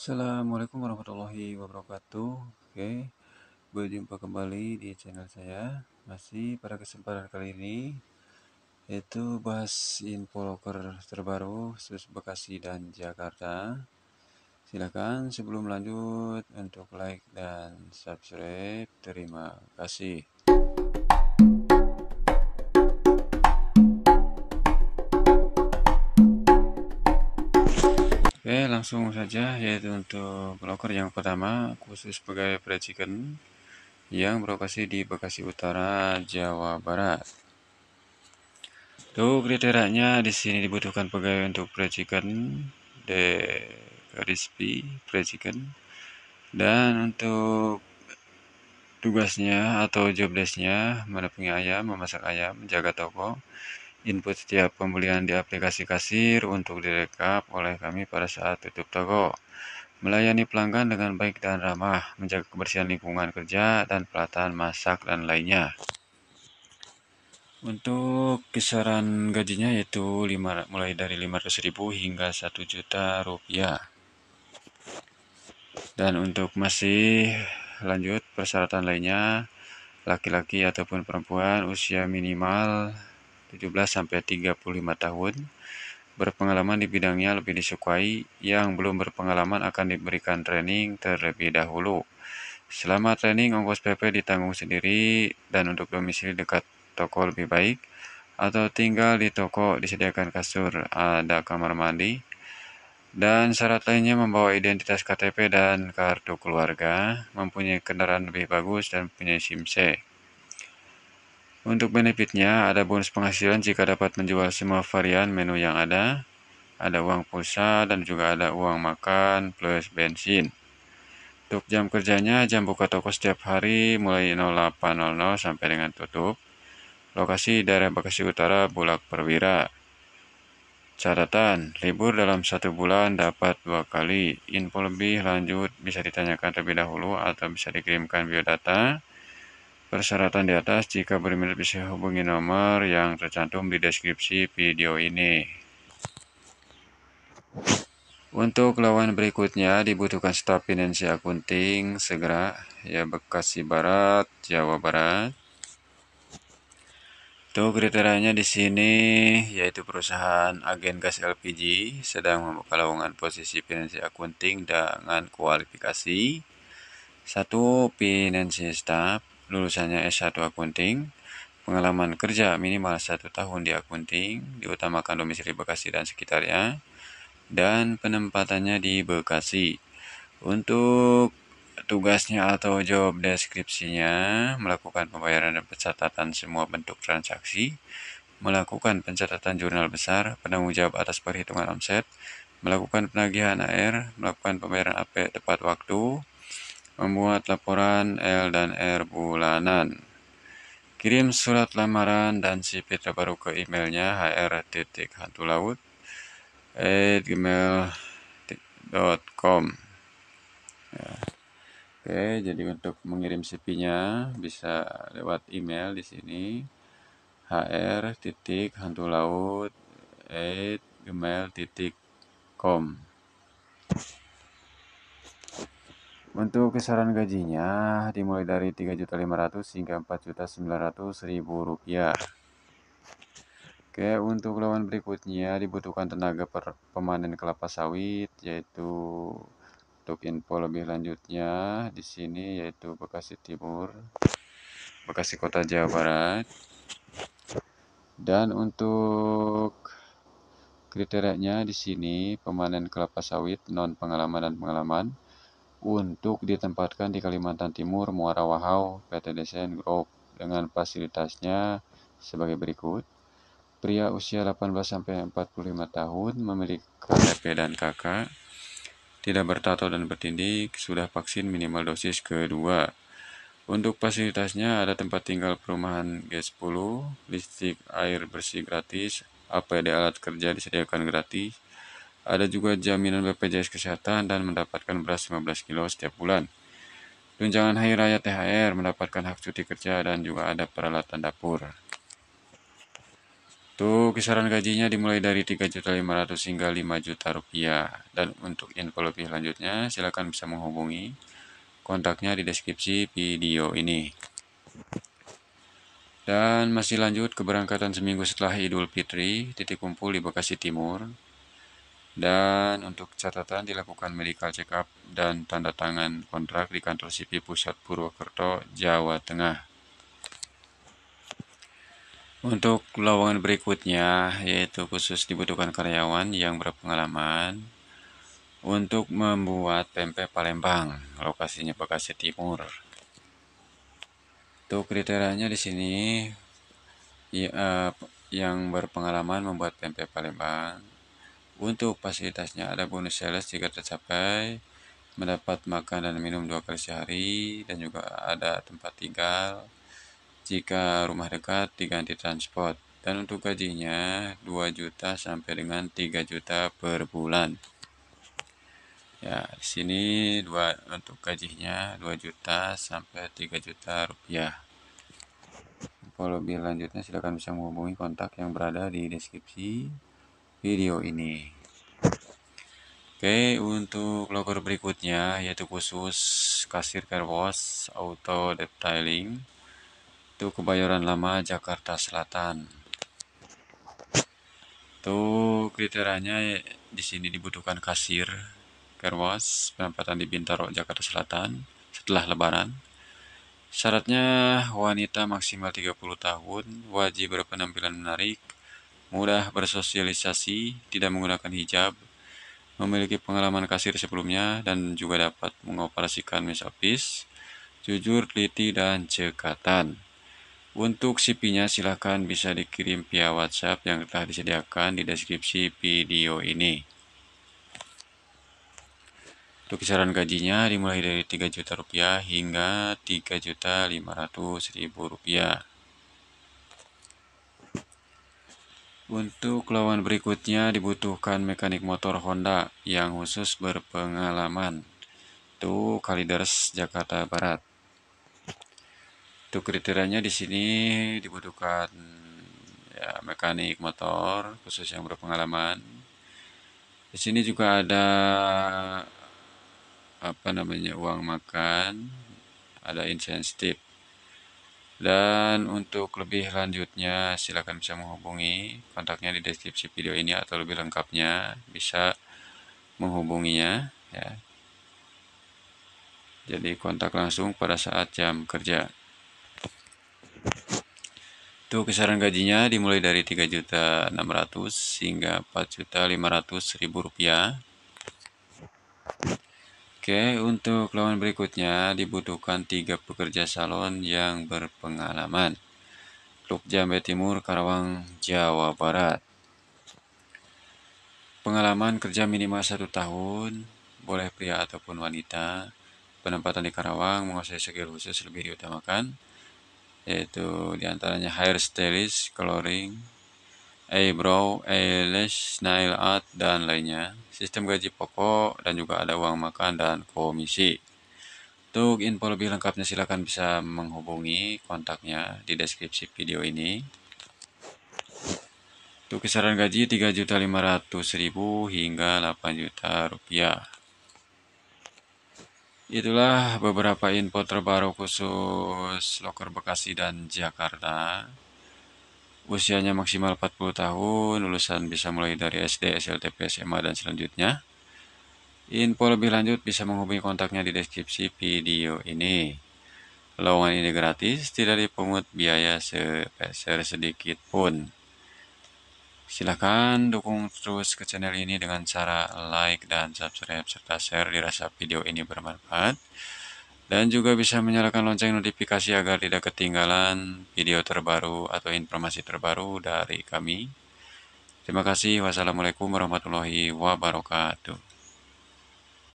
Assalamualaikum warahmatullahi wabarakatuh. Oke, berjumpa kembali di channel saya. Masih pada kesempatan kali ini yaitu bahas info loker terbaru khusus Bekasi dan Jakarta. Silahkan sebelum lanjut untuk like dan subscribe. Terima kasih. Oke, langsung saja yaitu untuk broker yang pertama khusus pegawai percikan yang berlokasi di Bekasi Utara, Jawa Barat. Tuh kriterianya di sini dibutuhkan pegawai untuk percikan de crispy percikan dan untuk tugasnya atau jobdesknya menepungi ayam, memasak ayam, menjaga toko, input setiap pembelian di aplikasi kasir untuk direkap oleh kami pada saat tutup toko, melayani pelanggan dengan baik dan ramah, menjaga kebersihan lingkungan kerja dan peralatan masak dan lainnya. Untuk kisaran gajinya yaitu 5, mulai dari 500.000 hingga 1 juta rupiah. Dan untuk masih lanjut persyaratan lainnya, laki-laki ataupun perempuan usia minimal 17 sampai 35 tahun berpengalaman di bidangnya lebih disukai, yang belum berpengalaman akan diberikan training terlebih dahulu. Selama training, ongkos PP ditanggung sendiri dan untuk domisili dekat toko lebih baik, atau tinggal di toko disediakan kasur, ada kamar mandi, dan syarat lainnya membawa identitas KTP dan kartu keluarga, mempunyai kendaraan lebih bagus dan punya SIM C. Untuk benefitnya, ada bonus penghasilan jika dapat menjual semua varian menu yang ada, ada uang pulsa dan juga ada uang makan plus bensin. Untuk jam kerjanya, jam buka toko setiap hari mulai 08.00 sampai dengan tutup. Lokasi daerah Bekasi Utara, Bulak Perwira. Catatan, libur dalam satu bulan dapat dua kali. Info lebih lanjut bisa ditanyakan terlebih dahulu atau bisa dikirimkan biodata persyaratan di atas. Jika berminat bisa hubungi nomor yang tercantum di deskripsi video ini. Untuk lawan berikutnya dibutuhkan staf finansial akunting segera ya Bekasi Barat, Jawa Barat. Untuk kriterianya di sini yaitu perusahaan agen gas LPG sedang membuka lowongan posisi finansial akunting dengan kualifikasi satu finansial staff lulusannya S1 Akunting, pengalaman kerja minimal satu tahun di akunting, diutamakan domisili Bekasi dan sekitarnya, dan penempatannya di Bekasi. Untuk tugasnya atau job deskripsinya, melakukan pembayaran dan pencatatan semua bentuk transaksi, melakukan pencatatan jurnal besar, penanggung jawab atas perhitungan omset, melakukan penagihan AR, melakukan pembayaran AP tepat waktu, Membuat laporan L dan R bulanan. Kirim surat lamaran dan CV terbaru ke emailnya hr.hantulaut at gmail.com ya. Oke, jadi untuk mengirim CV-nya bisa lewat email di sini hr.hantulaut at gmail.com Untuk kisaran gajinya dimulai dari 3.500 hingga 4.900.000 rupiah. Oke, untuk lawan berikutnya dibutuhkan tenaga per pemanen kelapa sawit yaitu untuk info lebih lanjutnya di sini yaitu Bekasi Timur, Bekasi Kota Jawa Barat. Dan untuk kriterianya di sini pemanen kelapa sawit non pengalaman dan pengalaman untuk ditempatkan di Kalimantan Timur Muara Wahau PT Desain Group dengan fasilitasnya sebagai berikut. Pria usia 18-45 tahun memiliki KTP dan KK, tidak bertato dan bertindik, sudah vaksin minimal dosis kedua. Untuk fasilitasnya ada tempat tinggal perumahan G10, listrik air bersih gratis, APD alat kerja disediakan gratis, ada juga jaminan BPJS Kesehatan dan mendapatkan beras 15 kilo setiap bulan. Tunjangan hari raya THR mendapatkan hak cuti kerja dan juga ada peralatan dapur. Tuh kisaran gajinya dimulai dari 3.500 hingga 5 juta rupiah. Dan untuk info lebih lanjutnya silakan bisa menghubungi kontaknya di deskripsi video ini. Dan masih lanjut keberangkatan seminggu setelah Idul Fitri, titik kumpul di Bekasi Timur dan untuk catatan dilakukan medical check up dan tanda tangan kontrak di kantor CP Pusat Purwokerto, Jawa Tengah. Untuk lowongan berikutnya yaitu khusus dibutuhkan karyawan yang berpengalaman untuk membuat pempek Palembang, lokasinya Bekasi Timur. Untuk kriterianya di sini ya, eh, yang berpengalaman membuat pempek Palembang untuk fasilitasnya ada bonus sales jika tercapai, mendapat makan dan minum dua kali sehari, dan juga ada tempat tinggal jika rumah dekat diganti transport. Dan untuk gajinya 2 juta sampai dengan 3 juta per bulan. Ya, di sini dua untuk gajinya 2 juta sampai 3 juta rupiah. Kalau lebih lanjutnya silakan bisa menghubungi kontak yang berada di deskripsi video ini Oke, untuk logger berikutnya yaitu khusus kasir car auto detailing itu kebayoran lama Jakarta Selatan. Tuh kriterianya di sini dibutuhkan kasir car penempatan di Bintaro Jakarta Selatan setelah lebaran. Syaratnya wanita maksimal 30 tahun, wajib berpenampilan menarik, mudah bersosialisasi, tidak menggunakan hijab, memiliki pengalaman kasir sebelumnya, dan juga dapat mengoperasikan office, jujur, teliti, dan cekatan. Untuk CV-nya silahkan bisa dikirim via WhatsApp yang telah disediakan di deskripsi video ini. Untuk kisaran gajinya dimulai dari 3 juta rupiah hingga 3 juta 500 ribu rupiah. Untuk lawan berikutnya dibutuhkan mekanik motor Honda yang khusus berpengalaman. Itu Kalideres Jakarta Barat. Untuk kriterianya di sini dibutuhkan ya mekanik motor khusus yang berpengalaman. Di sini juga ada apa namanya uang makan, ada insentif dan untuk lebih lanjutnya silahkan bisa menghubungi kontaknya di deskripsi video ini atau lebih lengkapnya bisa menghubunginya ya. Jadi kontak langsung pada saat jam kerja. Untuk kisaran gajinya dimulai dari juta 3.600 hingga juta ribu rupiah. Oke, untuk lawan berikutnya dibutuhkan tiga pekerja salon yang berpengalaman. Klub Jambe Timur, Karawang, Jawa Barat. Pengalaman kerja minimal satu tahun, boleh pria ataupun wanita. Penempatan di Karawang menguasai skill khusus lebih diutamakan, yaitu diantaranya hair stylist, coloring, eyebrow, eyelash, nail art, dan lainnya, sistem gaji pokok, dan juga ada uang makan dan komisi. Untuk info lebih lengkapnya silahkan bisa menghubungi kontaknya di deskripsi video ini. Untuk kisaran gaji 3.500.000 hingga 8 juta rupiah. Itulah beberapa info terbaru khusus Loker Bekasi dan Jakarta usianya maksimal 40 tahun, lulusan bisa mulai dari SD, SLTP, SMA, dan selanjutnya. Info lebih lanjut bisa menghubungi kontaknya di deskripsi video ini. Lowongan ini gratis, tidak dipungut biaya sepeser sedikit pun. Silahkan dukung terus ke channel ini dengan cara like dan subscribe serta share dirasa video ini bermanfaat dan juga bisa menyalakan lonceng notifikasi agar tidak ketinggalan video terbaru atau informasi terbaru dari kami. Terima kasih. Wassalamualaikum warahmatullahi wabarakatuh.